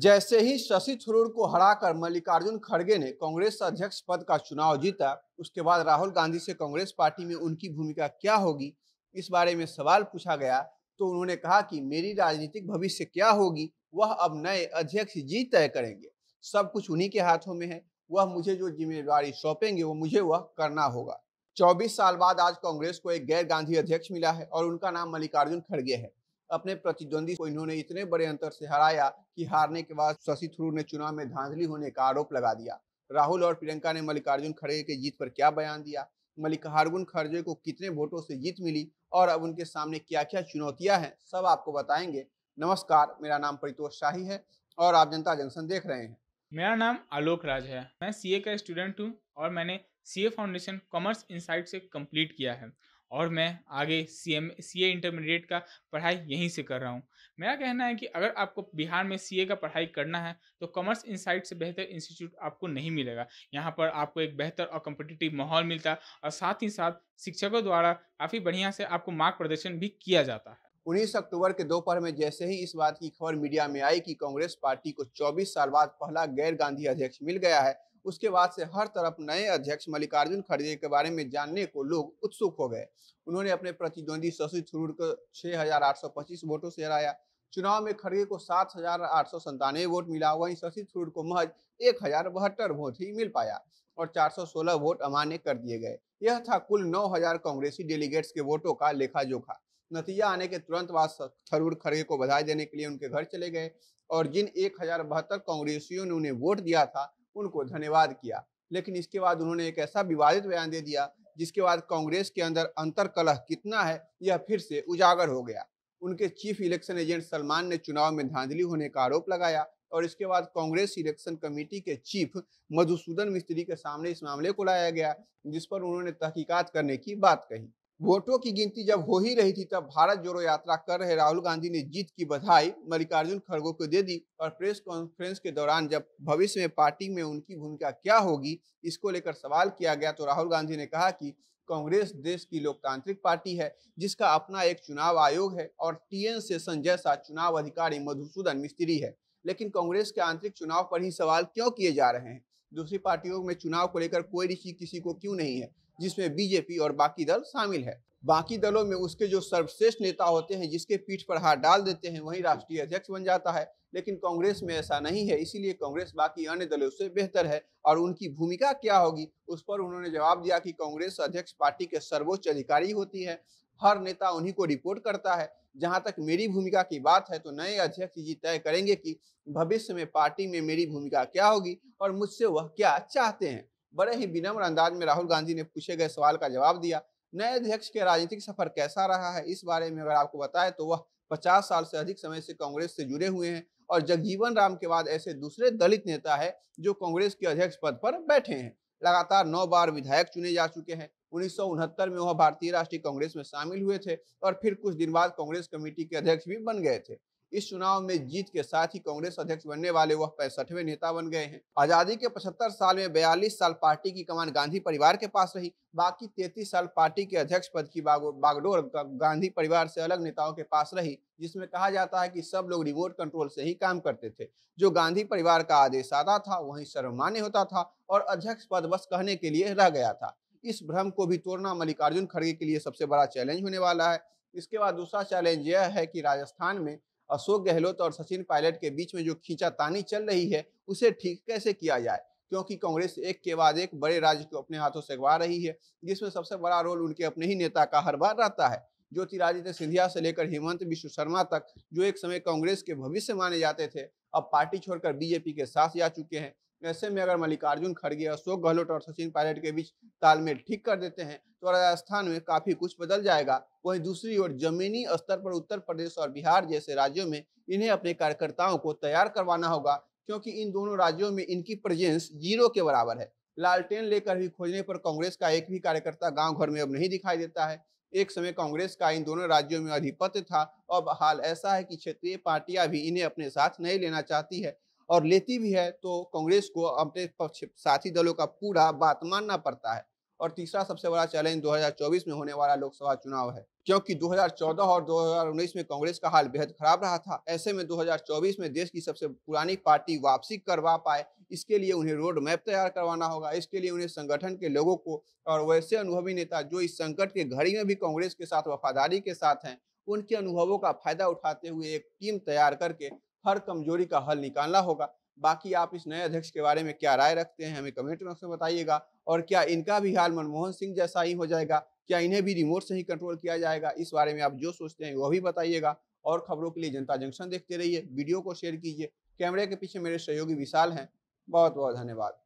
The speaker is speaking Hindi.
जैसे ही शशि थरूर को हराकर मल्लिकार्जुन खड़गे ने कांग्रेस अध्यक्ष पद का चुनाव जीता उसके बाद राहुल गांधी से कांग्रेस पार्टी में उनकी भूमिका क्या होगी इस बारे में सवाल पूछा गया तो उन्होंने कहा कि मेरी राजनीतिक भविष्य क्या होगी वह अब नए अध्यक्ष जी तय करेंगे सब कुछ उन्हीं के हाथों में है वह मुझे जो जिम्मेदारी सौंपेंगे वो मुझे वह करना होगा 24 साल बाद आज कांग्रेस को एक गैर गांधी अध्यक्ष मिला है और उनका नाम मल्लिकार्जुन खड़गे है अपने प्रतिद्वंदी को इन्होंने इतने बड़े अंतर से हराया कि हारने के बाद शशि थरूर ने चुनाव में धांधली होने का आरोप लगा दिया राहुल और प्रियंका ने मल्लिकार्जुन खड़गे के जीत पर क्या बयान दिया मल्लिकार्जुन खड़गे को कितने वोटों से जीत मिली और अब उनके सामने क्या क्या चुनौतियां हैं सब आपको बताएंगे नमस्कार मेरा नाम परितोष शाही है और आप जनता जंक्शन देख रहे हैं मेरा नाम आलोक राज है मैं सीए का स्टूडेंट हूँ और मैंने सीए फाउंडेशन कॉमर्स इनसाइट से कंप्लीट किया है और मैं आगे C M C A intermediate का पढ़ाई यहीं से कर रहा हूँ मेरा कहना है कि अगर आपको बिहार में सी ए का पढ़ाई करना है तो कॉमर्स इंसाइट से बेहतर इंस्टीट्यूट आपको नहीं मिलेगा यहाँ पर आपको एक बेहतर और कम्पटिटिव माहौल मिलता है और साथ ही साथ शिक्षकों द्वारा काफ़ी बढ़िया से आपको मार्ग प्रदर्शन भी किया जाता है उन्नीस अक्टूबर के दोपहर में जैसे ही इस बात की खबर मीडिया में आई कि कांग्रेस पार्टी को 24 साल बाद पहला गैर गांधी अध्यक्ष मिल गया है उसके बाद से हर तरफ नए अध्यक्ष मल्लिकार्जुन खड़गे के बारे में जानने को लोग उत्सुक हो गए उन्होंने अपने प्रतिद्वंदी शशि थरूर को छह वोटों से हराया चुनाव में खड़गे को सात हजार आठ सौ वोट मिला वहीं शशि थरूर को महज एक बहत्तर वोट ही मिल पाया और 416 वोट अमान्य कर दिए गए यह था कुल 9000 कांग्रेसी डेलीगेट्स के वोटों का लेखा जोखा नतीजा आने के तुरंत बाद थरूर खड़गे को बधाई देने के लिए उनके घर चले गए और जिन एक हजार बहत्तर कांग्रेसियों ने उन्हें वोट दिया था उनको धन्यवाद किया लेकिन इसके बाद उन्होंने एक ऐसा विवादित बयान दे दिया जिसके बाद कांग्रेस के अंदर अंतर कलह कितना है यह फिर से उजागर हो गया उनके चीफ इलेक्शन एजेंट सलमान ने चुनाव में धांधली होने का आरोप लगाया और इसके बाद कांग्रेस इलेक्शन कमेटी के चीफ मधुसूदन मिस्त्री के सामने इस मामले को लाया गया जिस पर उन्होंने तहकीकात करने की बात कही वोटों की गिनती जब हो ही रही थी तब भारत जोड़ो यात्रा कर रहे राहुल गांधी ने जीत की बधाई मल्लिकार्जुन खड़गो को दे दी और प्रेस कॉन्फ्रेंस के दौरान जब भविष्य में पार्टी में उनकी भूमिका क्या होगी इसको लेकर सवाल किया गया तो राहुल गांधी ने कहा कि कांग्रेस देश की लोकतांत्रिक पार्टी है जिसका अपना एक चुनाव आयोग है और टी एन सेशन जैसा चुनाव अधिकारी मधुसूदन मिस्त्री है लेकिन कांग्रेस के आंतरिक चुनाव पर ही सवाल क्यों किए जा रहे हैं दूसरी पार्टियों में चुनाव को लेकर कोई ऋषि किसी को क्यों नहीं है जिसमें बीजेपी और बाकी दल शामिल है बाकी दलों में उसके जो सर्वश्रेष्ठ नेता होते हैं जिसके पीठ पर हाथ डाल देते हैं वही राष्ट्रीय अध्यक्ष बन जाता है लेकिन कांग्रेस में ऐसा नहीं है इसीलिए कांग्रेस बाकी अन्य दलों से बेहतर है और उनकी भूमिका क्या होगी उस पर उन्होंने जवाब दिया कि कांग्रेस अध्यक्ष पार्टी के सर्वोच्च अधिकारी होती है हर नेता उन्हीं को रिपोर्ट करता है जहां तक मेरी भूमिका की बात है तो नए अध्यक्ष जी तय करेंगे कि भविष्य में पार्टी में मेरी भूमिका क्या होगी और मुझसे वह क्या चाहते हैं बड़े ही विनम्र अंदाज में राहुल गांधी ने पूछे गए सवाल का जवाब दिया नए अध्यक्ष के राजनीतिक सफर कैसा रहा है इस बारे में अगर आपको बताए तो वह पचास साल से अधिक समय से कांग्रेस से जुड़े हुए हैं और जगजीवन राम के बाद ऐसे दूसरे दलित नेता है जो कांग्रेस के अध्यक्ष पद पर बैठे हैं लगातार नौ बार विधायक चुने जा चुके हैं उन्नीस में वह भारतीय राष्ट्रीय कांग्रेस में शामिल हुए थे और फिर कुछ दिन बाद कांग्रेस कमेटी के अध्यक्ष भी बन गए थे इस चुनाव में जीत के साथ ही कांग्रेस अध्यक्ष बनने वाले वह पैंसठवें नेता बन गए हैं आजादी के पचहत्तर साल में बयालीस साल पार्टी की कमान गांधी परिवार के पास रही बाकी तैतीस साल पार्टी के अध्यक्ष पद की बागडोर गांधी परिवार से अलग नेताओं के पास रही जिसमें कहा जाता है कि सब लोग रिमोट कंट्रोल से ही काम करते थे जो गांधी परिवार का आदेश आता था वही सर्वमान्य होता था और अध्यक्ष पद बस कहने के लिए रह गया था इस भ्रम को भी तोड़ना मल्लिकार्जुन खड़गे के लिए सबसे बड़ा चैलेंज होने वाला है इसके बाद दूसरा चैलेंज यह है कि राजस्थान में अशोक गहलोत और सचिन पायलट के बीच में जो खींचातानी चल रही है उसे ठीक कैसे किया जाए क्योंकि कांग्रेस एक के बाद एक बड़े राज्य को अपने हाथों से गवा रही है जिसमें सबसे बड़ा रोल उनके अपने ही नेता का हर बार रहता है ज्योतिरादित्य सिंधिया से लेकर हेमंत विश्व शर्मा तक जो एक समय कांग्रेस के भविष्य माने जाते थे अब पार्टी छोड़कर बीजेपी के साथ जा चुके हैं ऐसे में अगर मल्लिकार्जुन खड़गे अशोक गहलोत और सचिन पायलट के बीच तालमेल ठीक कर देते हैं तो राजस्थान में काफी कुछ बदल जाएगा वहीं दूसरी ओर जमीनी स्तर पर उत्तर प्रदेश और बिहार जैसे राज्यों में इन्हें अपने कार्यकर्ताओं को तैयार करवाना होगा क्योंकि इन दोनों राज्यों में इनकी प्रेजेंस जीरो के बराबर है लालटेन लेकर भी खोजने पर कांग्रेस का एक भी कार्यकर्ता गाँव घर में अब नहीं दिखाई देता है एक समय कांग्रेस का इन दोनों राज्यों में अधिपत्य था अब हाल ऐसा है कि क्षेत्रीय पार्टियां भी इन्हें अपने साथ नहीं लेना चाहती है और लेती भी है तो कांग्रेस को अपने पक्ष साथी दलों का पूरा बात मानना पड़ता है और तीसरा सबसे बड़ा चैलेंज 2024 में होने वाला लोकसभा चुनाव है क्योंकि 2014 और 2019 में कांग्रेस का हाल बेहद खराब रहा था ऐसे में 2024 में देश की सबसे पुरानी पार्टी वापसी करवा पाए इसके लिए उन्हें रोड मैप तैयार करवाना होगा इसके लिए उन्हें संगठन के लोगों को और वैसे अनुभवी नेता जो इस संकट के घड़ी में भी कांग्रेस के साथ वफादारी के साथ हैं उनके अनुभवों का फायदा उठाते हुए एक टीम तैयार करके हर कमजोरी का हल निकालना होगा बाकी आप इस नए अध्यक्ष के बारे में क्या राय रखते हैं हमें कमेंट बॉक्स में बताइएगा और क्या इनका भी हाल मनमोहन सिंह जैसा ही हो जाएगा क्या इन्हें भी रिमोट से ही कंट्रोल किया जाएगा इस बारे में आप जो सोचते हैं वह भी बताइएगा और खबरों के लिए जनता जंक्शन देखते रहिए वीडियो को शेयर कीजिए कैमरे के पीछे मेरे सहयोगी विशाल हैं बहुत बहुत धन्यवाद